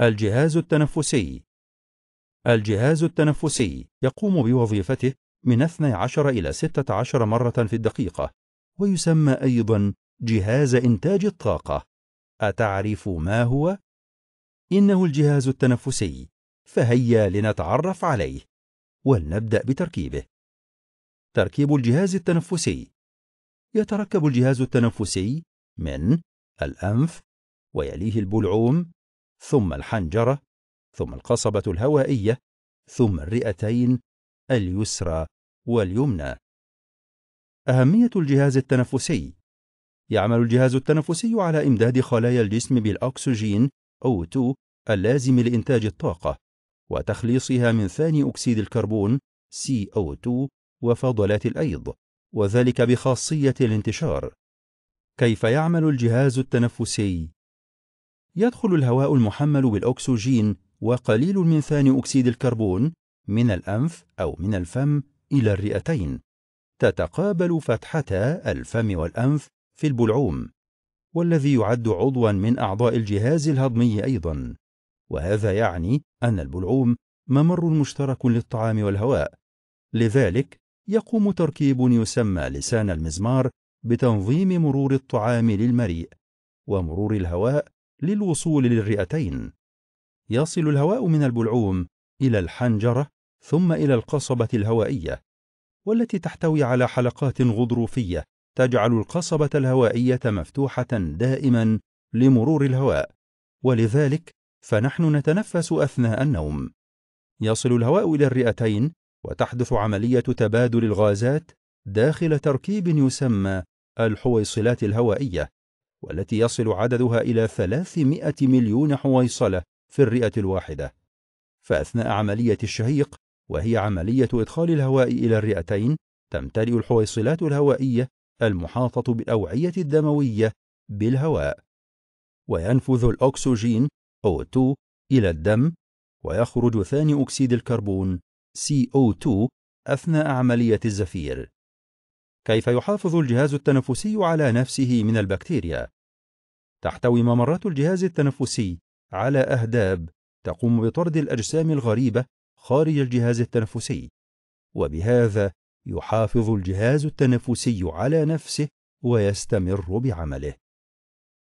الجهاز التنفسي الجهاز التنفسي يقوم بوظيفته من 12 إلى 16 مرة في الدقيقة ويسمى أيضا جهاز إنتاج الطاقة أتعرف ما هو؟ إنه الجهاز التنفسي فهيا لنتعرف عليه ولنبدأ بتركيبه تركيب الجهاز التنفسي يتركب الجهاز التنفسي من الأنف ويليه البلعوم ثم الحنجرة ثم القصبة الهوائية ثم الرئتين اليسرى واليمنى أهمية الجهاز التنفسي يعمل الجهاز التنفسي على إمداد خلايا الجسم بالأكسجين O2 اللازم لإنتاج الطاقة وتخليصها من ثاني أكسيد الكربون CO2 وفضلات الأيض وذلك بخاصية الانتشار كيف يعمل الجهاز التنفسي يدخل الهواء المحمل بالأكسجين وقليل من ثاني أكسيد الكربون من الأنف أو من الفم إلى الرئتين تتقابل فتحتا الفم والأنف في البلعوم والذي يعد عضوا من أعضاء الجهاز الهضمي أيضا وهذا يعني أن البلعوم ممر مشترك للطعام والهواء لذلك يقوم تركيب يسمى لسان المزمار بتنظيم مرور الطعام للمريء ومرور الهواء للوصول للرئتين يصل الهواء من البلعوم الى الحنجره ثم الى القصبه الهوائيه والتي تحتوي على حلقات غضروفيه تجعل القصبه الهوائيه مفتوحه دائما لمرور الهواء ولذلك فنحن نتنفس اثناء النوم يصل الهواء الى الرئتين وتحدث عمليه تبادل الغازات داخل تركيب يسمى الحويصلات الهوائيه والتي يصل عددها إلى 300 مليون حويصلة في الرئة الواحدة فأثناء عملية الشهيق وهي عملية إدخال الهواء إلى الرئتين تمتلئ الحويصلات الهوائية المحاطة بالأوعية الدموية بالهواء وينفذ الأكسجين O2 إلى الدم ويخرج ثاني أكسيد الكربون CO2 أثناء عملية الزفير كيف يحافظ الجهاز التنفسي على نفسه من البكتيريا تحتوي ممرات الجهاز التنفسي على اهداب تقوم بطرد الاجسام الغريبه خارج الجهاز التنفسي وبهذا يحافظ الجهاز التنفسي على نفسه ويستمر بعمله